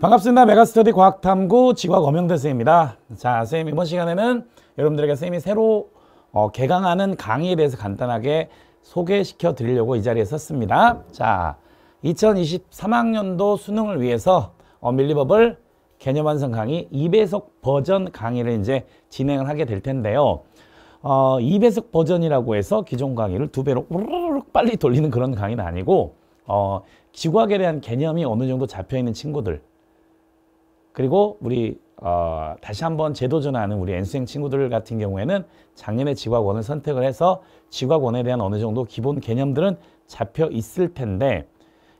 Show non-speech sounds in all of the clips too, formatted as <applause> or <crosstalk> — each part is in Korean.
반갑습니다. 메가스터디 과학탐구 지과학 엄영대 선생입니다. 자, 선생님 이번 시간에는 여러분들에게 선생님이 새로 어, 개강하는 강의에 대해서 간단하게 소개시켜 드리려고 이 자리에 섰습니다. 자, 2023학년도 수능을 위해서 어밀리버블 개념 완성 강의 2배속 버전 강의를 이제 진행을 하게 될 텐데요. 어, 2배속 버전이라고 해서 기존 강의를 두 배로 우르르 빨리 돌리는 그런 강의는 아니고 어, 지구학에 대한 개념이 어느 정도 잡혀 있는 친구들 그리고 우리 어, 다시 한번 재도전하는 우리 N수행 친구들 같은 경우에는 작년에 지과원을 선택을 해서 지과원에 대한 어느 정도 기본 개념들은 잡혀 있을 텐데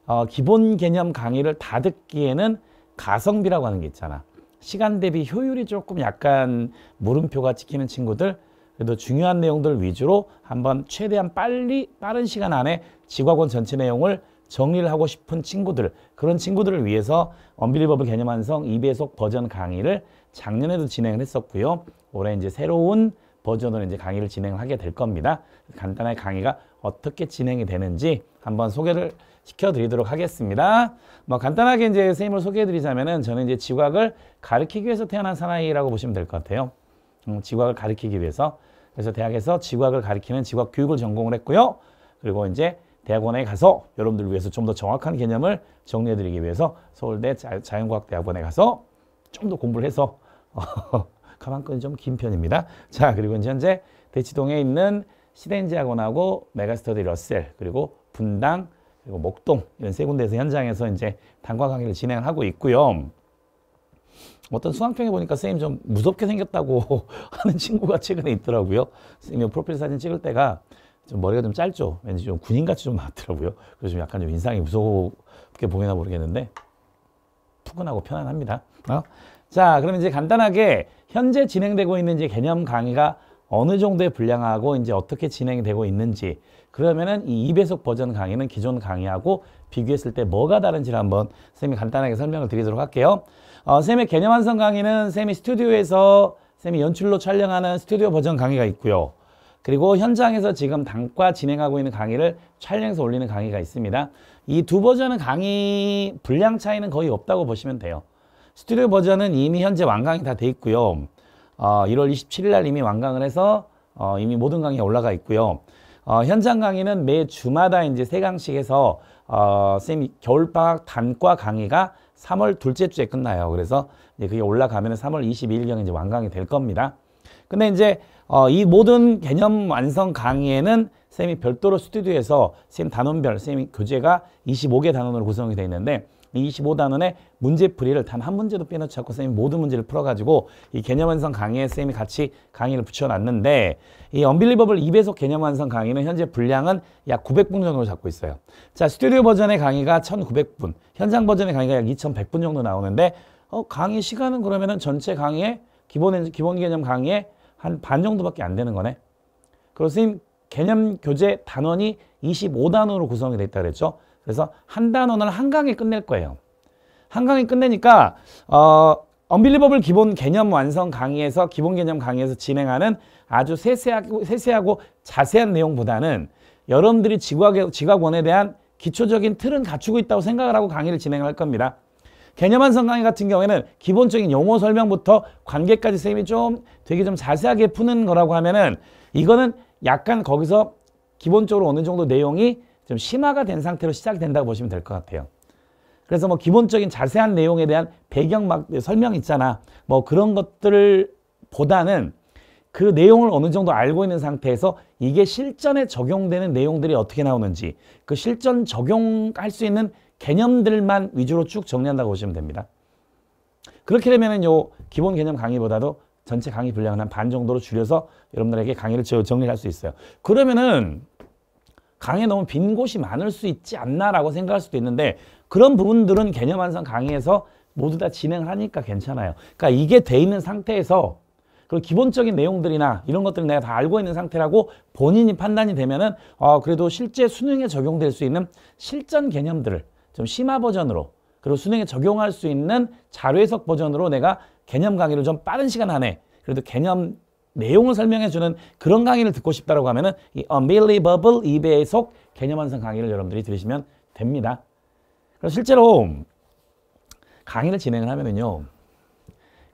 어, 기본 개념 강의를 다 듣기에는 가성비라고 하는 게 있잖아. 시간 대비 효율이 조금 약간 물음표가 찍히는 친구들 그래도 중요한 내용들 위주로 한번 최대한 빨리 빠른 시간 안에 지과원 전체 내용을 정리를 하고 싶은 친구들, 그런 친구들을 위해서 언빌리버블 개념 완성 2배속 버전 강의를 작년에도 진행을 했었고요. 올해 이제 새로운 버전으로 이제 강의를 진행하게 될 겁니다. 간단하게 강의가 어떻게 진행이 되는지 한번 소개를 시켜드리도록 하겠습니다. 뭐 간단하게 이제 선생님을 소개해드리자면은 저는 이제 지각을 가르키기 위해서 태어난 사나이라고 보시면 될 것 같아요. 음, 지각을 가르키기 위해서. 그래서 대학에서 지각을 가르키는 지각 교육을 전공을 했고요. 그리고 이제 대학원에 가서 여러분들 위해서 좀 더 정확한 개념을 정리해드리기 위해서 서울대 자연과학대학원에 가서 좀 더 공부를 해서 <laughs> 가만끈이좀 긴 편입니다. 자 그리고 현재 대치동에 있는 시덴지 학원하고 메가스터디 러셀 그리고 분당 그리고 목동 이런 세 군데에서 현장에서 이제 단과 강의를 진행하고 있고요. 어떤 수강평에 보니까 선생님 좀 무섭게 생겼다고 <laughs> 하는 친구가 최근에 있더라고요. 선생님 프로필 사진 찍을 때가 좀 머리가 좀 짧죠. 왠지 좀 군인같이 좀 나왔더라고요. 그래서 좀 약간 좀 인상이 무섭게 보이나 모르겠는데 푸근하고 편안합니다. 어? 자, 그러면 이제 간단하게 현재 진행되고 있는 이제 개념 강의가 어느 정도의 분량하고 이제 어떻게 진행되고 있는지 그러면은 이 2배속 버전 강의는 기존 강의하고 비교했을 때 뭐가 다른지를 한번 쌤이 간단하게 설명을 드리도록 할게요. 어, 쌤의 개념 완성 강의는 쌤이 스튜디오에서 쌤이 연출로 촬영하는 스튜디오 버전 강의가 있고요. 그리고 현장에서 지금 단과 진행하고 있는 강의를 촬영해서 올리는 강의가 있습니다. 이 두버전의 강의 분량 차이는 거의 없다고 보시면 돼요. 스튜디오 버전은 이미 현재 완강이 다 돼 있고요. 어, 1월 27일 날 이미 완강을 해서 어, 이미 모든 강의에 올라가 있고요. 어, 현장 강의는 매 주마다 이제 세 강씩 해서 어, 선생님 겨울방학 단과 강의가 3월 둘째 주에 끝나요. 그래서 이제 그게 올라가면 3월 22일경 에 이제 완강이 될 겁니다. 근데 이제 어, 이 모든 개념 완성 강의에는 쌤이 별도로 스튜디오에서 쌤 단원별, 쌤 교재가 25개 단원으로 구성이 되어 있는데 이 25단원의 문제풀이를 단 한 문제도 빼놓지 않고 쌤이 모든 문제를 풀어가지고 이 개념 완성 강의에 쌤이 같이 강의를 붙여놨는데 이 언빌리버블 2배속 개념 완성 강의는 현재 분량은 약 900분 정도 잡고 있어요. 자 스튜디오 버전의 강의가 1900분, 현장 버전의 강의가 약 2100분 정도 나오는데 어, 강의 시간은 그러면은 전체 강의에 기본, 기본 개념 강의에 한반 정도밖에 안 되는 거네. 그래서 선생님 개념 교재 단원이 25단원으로 구성이 되 있다 그랬죠. 그래서 한 단원을 한 강에 끝낼 거예요. 한 강에 끝내니까 어, 언빌리버블 기본 개념 완성 강의에서 기본 개념 강의에서 진행하는 아주 세세하고, 세세하고 자세한 내용보다는 여러분들이 지각, 지각원에 대한 기초적인 틀은 갖추고 있다고 생각을 하고 강의를 진행할 겁니다. 개념 완성 강의 같은 경우에는 기본적인 용어 설명부터 관계까지 선생님이 좀 되게 좀 자세하게 푸는 거라고 하면은 이거는 약간 거기서 기본적으로 어느 정도 내용이 좀 심화가 된 상태로 시작 된다고 보시면 될 것 같아요. 그래서 뭐 기본적인 자세한 내용에 대한 배경 막 설명 있잖아. 뭐 그런 것들 보다는 그 내용을 어느 정도 알고 있는 상태에서 이게 실전에 적용되는 내용들이 어떻게 나오는지 그 실전 적용할 수 있는 개념들만 위주로 쭉 정리한다고 보시면 됩니다. 그렇게 되면은 요 기본 개념 강의보다도 전체 강의 분량을 한 반 정도로 줄여서 여러분들에게 강의를 정리할 수 있어요. 그러면은 강의에 너무 빈 곳이 많을 수 있지 않나라고 생각할 수도 있는데 그런 부분들은 개념 완성 강의에서 모두 다 진행을 하니까 괜찮아요. 그러니까 이게 돼 있는 상태에서 그리고 기본적인 내용들이나 이런 것들을 내가 다 알고 있는 상태라고 본인이 판단이 되면은 어 그래도 실제 수능에 적용될 수 있는 실전 개념들을 좀 심화 버전으로 그리고 수능에 적용할 수 있는 자료 해석 버전으로 내가 개념 강의를 좀 빠른 시간 안에 그래도 개념 내용을 설명해 주는 그런 강의를 듣고 싶다라고 하면은 이 Unbelievable 2배의 속 개념 완성 강의를 여러분들이 들으시면 됩니다. 그래서 실제로 강의를 진행을 하면은요.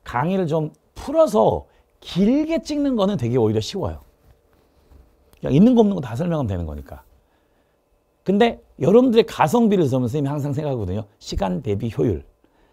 강의를 좀 풀어서 길게 찍는 거는 되게 오히려 쉬워요. 그냥 있는 거 없는 거 다 설명하면 되는 거니까. 근데 여러분들의 가성비를 저는 선생님이 항상 생각하거든요. 시간 대비 효율.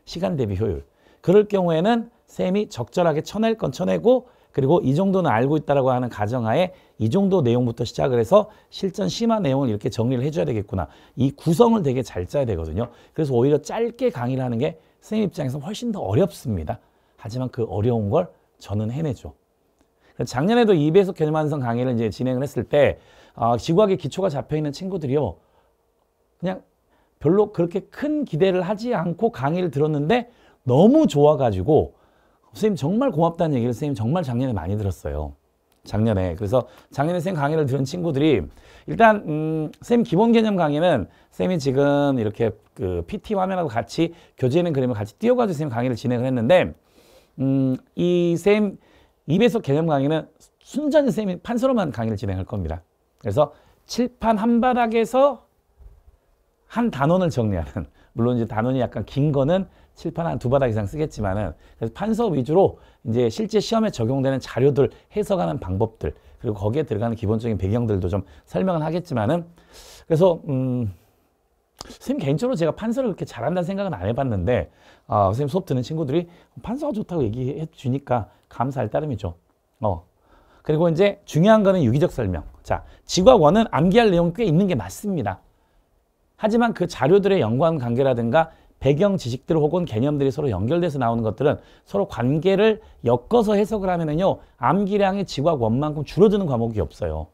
시간 대비 효율. 그럴 경우에는 쌤이 적절하게 쳐낼 건 쳐내고 그리고 이 정도는 알고 있다라고 하는 가정하에 이 정도 내용부터 시작을 해서 실전 심화 내용을 이렇게 정리를 해줘야 되겠구나. 이 구성을 되게 잘 짜야 되거든요. 그래서 오히려 짧게 강의를 하는 게 선생님 입장에서 훨씬 더 어렵습니다. 하지만 그 어려운 걸 저는 해내죠. 작년에도 2배속 견만성 강의를 이제 진행을 했을 때 어, 지구학의 기초가 잡혀있는 친구들이요. 그냥 별로 그렇게 큰 기대를 하지 않고 강의를 들었는데 너무 좋아가지고 선생님 정말 고맙다는 얘기를 선생님 정말 작년에 많이 들었어요. 작년에. 그래서 작년에 선생님 강의를 들은 친구들이 일단 음, 선생님 기본 개념 강의는 선생님이 지금 이렇게 그 PT 화면하고 같이 교재는 그림을 같이 띄워가지고 선생님 강의를 진행을 했는데 음, 이 선생님 2배속 개념 강의는 순전히 선생님이 판서로만 강의를 진행할 겁니다. 그래서 칠판 한 바닥에서 한 단원을 정리하는 물론 이제 단원이 약간 긴 거는 칠판 한 두 바닥 이상 쓰겠지만은 그래서 판서 위주로 이제 실제 시험에 적용되는 자료들 해석하는 방법들 그리고 거기에 들어가는 기본적인 배경들도 좀 설명을 하겠지만은 그래서 음. 선생님 개인적으로 제가 판서를 그렇게 잘한다는 생각은 안 해봤는데 어, 선생님 수업 듣는 친구들이 판서가 좋다고 얘기해 주니까 감사할 따름이죠. 어. 그리고 이제 중요한 거는 유기적 설명. 자, 지과원은 암기할 내용 꽤 있는 게 맞습니다. 하지만 그 자료들의 연관 관계라든가 배경 지식들 혹은 개념들이 서로 연결돼서 나오는 것들은 서로 관계를 엮어서 해석을 하면은요 암기량이 지과학 원만큼 줄어드는 과목이 없어요.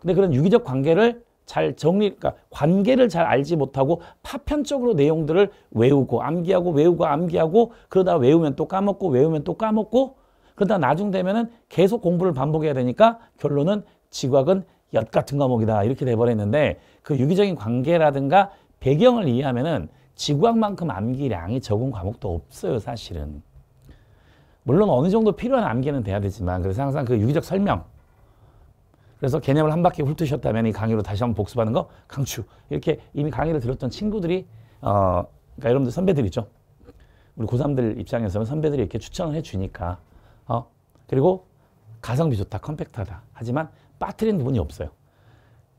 근데 그런 유기적 관계를 잘 정리, 그러니까 관계를 잘 알지 못하고 파편적으로 내용들을 외우고 암기하고 외우고 암기하고 그러다 외우면 또 까먹고 외우면 또 까먹고 그러다 나중 되면은 계속 공부를 반복해야 되니까 결론은 지각은 엿 같은 과목이다 이렇게 돼버렸는데 그 유기적인 관계라든가 배경을 이해하면은 지구학만큼 암기량이 적은 과목도 없어요 사실은. 물론 어느 정도 필요한 암기는 돼야 되지만 그래서 항상 그 유기적 설명 그래서 개념을 한 바퀴 훑으셨다면 이 강의로 다시 한번 복습하는 거 강추 이렇게 이미 강의를 들었던 친구들이 어 그러니까 여러분들 선배들이죠 우리 고3들 입장에서는 선배들이 이렇게 추천을 해주니까 어 그리고 가성비 좋다 컴팩트하다 하지만 빠뜨리는 부분이 없어요.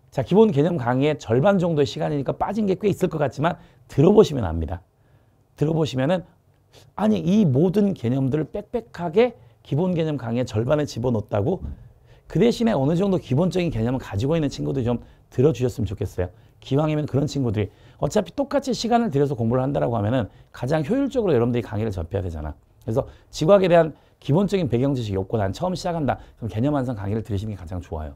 자, 기본 개념 강의의 절반 정도의 시간이니까 빠진 게 꽤 있을 것 같지만 들어보시면 압니다. 들어보시면은 아니 이 모든 개념들을 빽빽하게 기본 개념 강의의 절반에 집어넣었다고 그 대신에 어느 정도 기본적인 개념을 가지고 있는 친구들 이좀 들어주셨으면 좋겠어요. 기왕이면 그런 친구들이 어차피 똑같이 시간을 들여서 공부를 한다라고 하면은 가장 효율적으로 여러분들이 강의를 접해야 되잖아. 그래서 지구학에 대한 기본적인 배경 지식이 없고 난 처음 시작한다. 그럼 개념 완성 강의를 들으시는 게 가장 좋아요.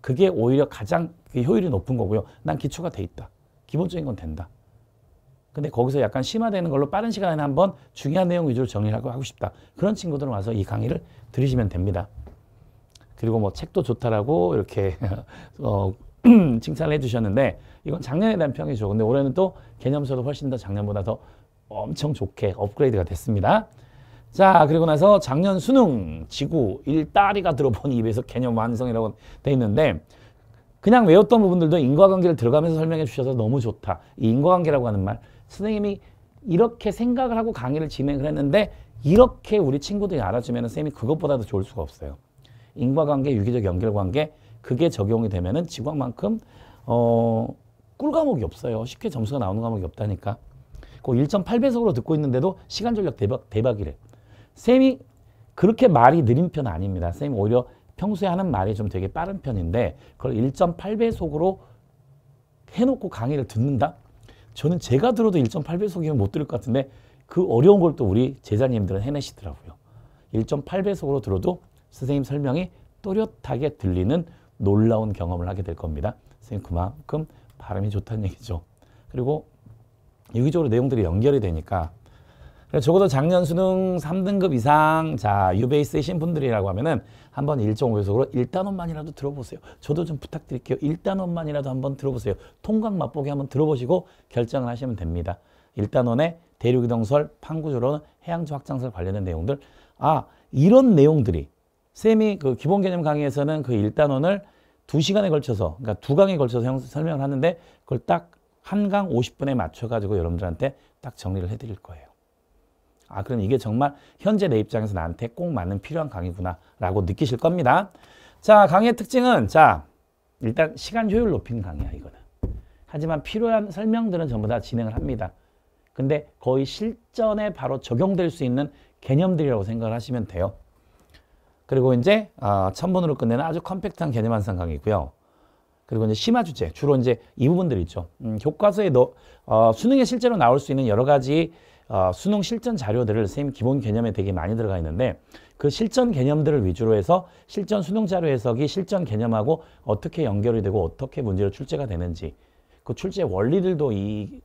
그게 오히려 가장 그 효율이 높은 거고요. 난 기초가 돼 있다. 기본적인 건 된다. 근데 거기서 약간 심화되는 걸로 빠른 시간에 한번 중요한 내용 위주로 정리하고 하고 싶다. 그런 친구들은 와서 이 강의를 들으시면 됩니다. 그리고 뭐 책도 좋다라고 이렇게 <laughs> 어, <clears throat> 칭찬을 해주셨는데 이건 작년에 대한 평이죠. 근데 올해는 또 개념서도 훨씬 더 작년보다 더 엄청 좋게 업그레이드가 됐습니다. 자 그리고 나서 작년 수능 지구 일따리가 들어보니 <laughs> 입에서 개념 완성이라고 돼 있는데 그냥 외웠던 부분들도 인과관계를 들어가면서 설명해 주셔서 너무 좋다. 이 인과관계라고 하는 말 선생님이 이렇게 생각을 하고 강의를 진행을 했는데 이렇게 우리 친구들이 알아주면 선생님이 그것보다도 좋을 수가 없어요. 인과관계, 유기적 연결관계 그게 적용이 되면 은 지구학만큼 어, 꿀과목이 없어요. 쉽게 점수가 나오는 과목이 없다니까. 그 1.8배속으로 듣고 있는데도 시간 전략 대박, 대박이래. 쌤이 그렇게 말이 느린 편 아닙니다. 쌤이 오히려 평소에 하는 말이 좀 되게 빠른 편인데 그걸 1.8배속으로 해놓고 강의를 듣는다? 저는 제가 들어도 1.8배속이면 못 들을 것 같은데 그 어려운 걸 또 우리 제자님들은 해내시더라고요. 1.8배속으로 들어도 선생님 설명이 또렷하게 들리는 놀라운 경험을 하게 될 겁니다. 선생님 그만큼 발음이 좋다는 얘기죠. 그리고 유기적으로 내용들이 연결이 되니까 적어도 작년 수능 3등급 이상 자 유베이스 신분들이라고 하면은 한번 1.5배속으로 1단원만이라도 들어보세요. 저도 좀 부탁드릴게요. 1단원만이라도 한번 들어보세요. 통각 맛보기 한번 들어보시고 결정을 하시면 됩니다. 1단원에 대륙이동설, 판구조론, 해양조 확장설 관련된 내용들 아 이런 내용들이 쌤이 그 기본 개념 강의에서는 그 1단원을 2시간에 걸쳐서 그러니까 두강에 걸쳐서 설명을 하는데 그걸 딱 한강 50분에 맞춰가지고 여러분들한테 딱 정리를 해드릴 거예요. 아 그럼 이게 정말 현재 내 입장에서 나한테 꼭 맞는 필요한 강의구나 라고 느끼실 겁니다. 자 강의의 특징은 자 일단 시간 효율 높이는 강의야 이거는. 하지만 필요한 설명들은 전부 다 진행을 합니다. 근데 거의 실전에 바로 적용될 수 있는 개념들이라고 생각을 하시면 돼요. 그리고 이제 아, 천번으로 끝내는 아주 컴팩트한 개념 완성 강의고요. 그리고 이제 심화 주제 주로 이제 이 부분들 있죠. 음, 교과서에 너, 어, 수능에 실제로 나올 수 있는 여러 가지 어, 수능 실전 자료들을 선생님 기본 개념에 되게 많이 들어가 있는데 그 실전 개념들을 위주로 해서 실전 수능 자료 해석이 실전 개념하고 어떻게 연결이 되고 어떻게 문제로 출제가 되는지 그 출제 원리들도 이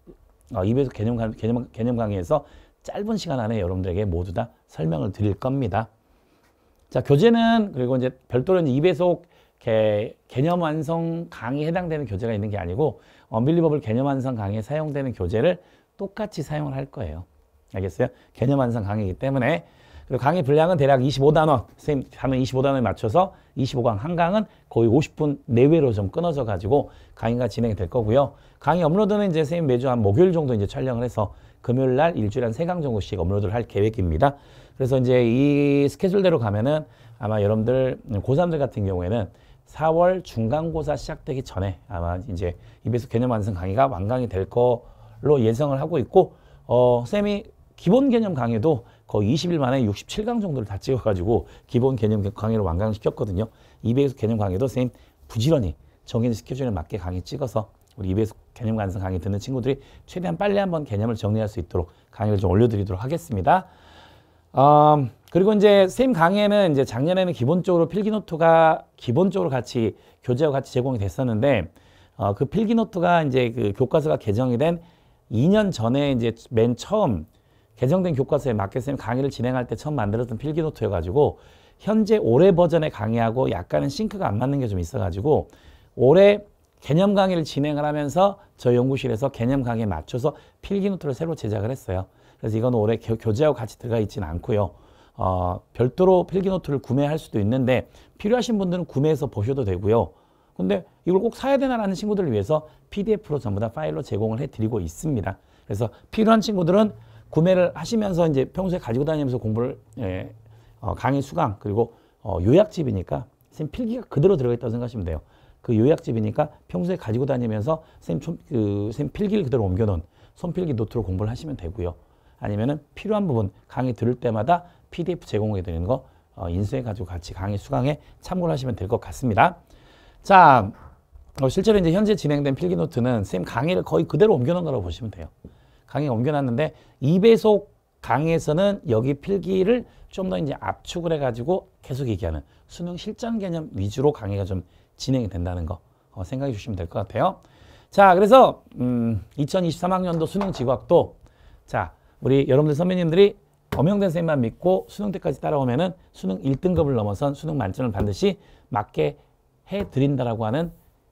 어, 입에서 개념, 개념, 개념 강의에서 짧은 시간 안에 여러분들에게 모두 다 설명을 드릴 겁니다. 자 교재는 그리고 이제 별도로 이제 2배속 개, 개념 완성 강의에 해당되는 교재가 있는 게 아니고 언빌리버블 어, 개념 완성 강의에 사용되는 교재를 똑같이 사용을 할 거예요. 알겠어요? 개념 완성 강의이기 때문에 그리고 강의 분량은 대략 25단원, 선생님 하는 25단원에 맞춰서 25강 한 강은 거의 50분 내외로 좀 끊어져 가지고 강의가 진행이 될 거고요. 강의 업로드는 이제 선생님 매주 한 목요일 정도 이제 촬영을 해서 금요일 날 일주일에 한세 강 정도씩 업로드를 할 계획입니다. 그래서 이제 이 스케줄대로 가면은 아마 여러분들 고3들 같은 경우에는 4월 중간고사 시작되기 전에 아마 이제 e 에 s 개념 완성 강의가 완강이 될걸로 예상을 하고 있고 어, 쌤이 기본 개념 강의도 거의 20일 만에 67강 정도를 다 찍어가지고 기본 개념 강의를 완강시켰거든요. e 에 s 개념 강의도 선생님 부지런히 정해진 스케줄에 맞게 강의 찍어서 우리 e 에 s 개념 완성 강의 듣는 친구들이 최대한 빨리 한번 개념을 정리할 수 있도록 강의를 좀 올려드리도록 하겠습니다. 어, 그리고 이제 쌤 강의는 에 이제 작년에는 기본적으로 필기노트가 기본적으로 같이 교재와 같이 제공이 됐었는데 어, 그 필기노트가 이제 그 교과서가 개정이 된 2년 전에 이제 맨 처음 개정된 교과서에 맞게 쌤 강의를 진행할 때 처음 만들었던 필기노트여가지고 현재 올해 버전의 강의하고 약간은 싱크가 안 맞는 게 좀 있어가지고 올해 개념 강의를 진행을 하면서 저희 연구실에서 개념 강의에 맞춰서 필기노트를 새로 제작을 했어요. 그래서 이건 올해 교재하고 같이 들어가 있지는 않고요. 어, 별도로 필기노트를 구매할 수도 있는데 필요하신 분들은 구매해서 보셔도 되고요. 근데 이걸 꼭 사야 되나라는 친구들을 위해서 PDF로 전부 다 파일로 제공을 해드리고 있습니다. 그래서 필요한 친구들은 구매를 하시면서 이제 평소에 가지고 다니면서 공부를 예, 어, 강의 수강 그리고 어, 요약집이니까 선생님 필기가 그대로 들어가 있다고 생각하시면 돼요. 그 요약집이니까 평소에 가지고 다니면서 선생님, 그, 선생님 필기를 그대로 옮겨놓은 손필기 노트로 공부를 하시면 되고요. 아니면은 필요한 부분 강의 들을 때마다 PDF 제공해 드리는 거 어, 인쇄해 가지고 같이 강의 수강에 참고를 하시면 될 것 같습니다. 자, 어, 실제로 이제 현재 진행된 필기 노트는 쌤 강의를 거의 그대로 옮겨 놓은 거라고 보시면 돼요. 강의 옮겨 놨는데 2배속 강의에서는 여기 필기를 좀 더 이제 압축을 해 가지고 계속 얘기하는 수능 실전 개념 위주로 강의가 좀 진행이 된다는 거 어, 생각해 주시면 될 것 같아요. 자, 그래서 음, 2023학년도 수능 지각도 자, 우리 여러분들 선배님들이 엄영된 쌤만 믿고 수능 때까지 따라오면은 수능 1등급을 넘어선 수능 만점을 반드시 맞게 해드린다라고 하는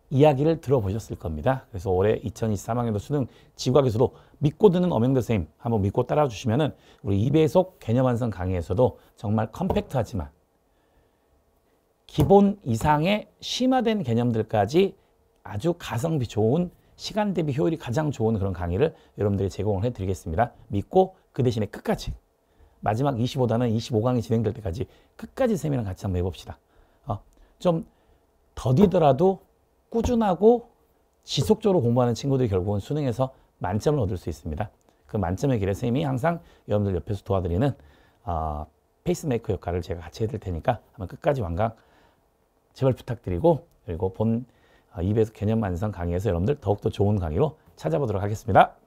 이야기를 들어보셨을 겁니다. 그래서 올해 2023학년도 수능 지구학에서도 믿고 듣는 엄영대 선생님 한번 믿고 따라와 주시면은 우리 2배속 개념 완성 강의에서도 정말 컴팩트하지만 기본 이상의 심화된 개념들까지 아주 가성비 좋은 시간 대비 효율이 가장 좋은 그런 강의를 여러분들이 제공을 해드리겠습니다. 믿고 그 대신에 끝까지 마지막 25단은 25강이 진행될 때까지 끝까지 세미랑 같이 한번 해봅시다. 어, 좀 더디더라도 꾸준하고 지속적으로 공부하는 친구들이 결국은 수능에서 만점을 얻을 수 있습니다. 그 만점의 길에 선생님이 항상 여러분들 옆에서 도와드리는 어, 페이스메이커 역할을 제가 같이 해드릴 테니까 한번 끝까지 완강 제발 부탁드리고 그리고 본 입에서 아, 개념 완성 강의에서 여러분들 더욱더 좋은 강의로 찾아보도록 하겠습니다.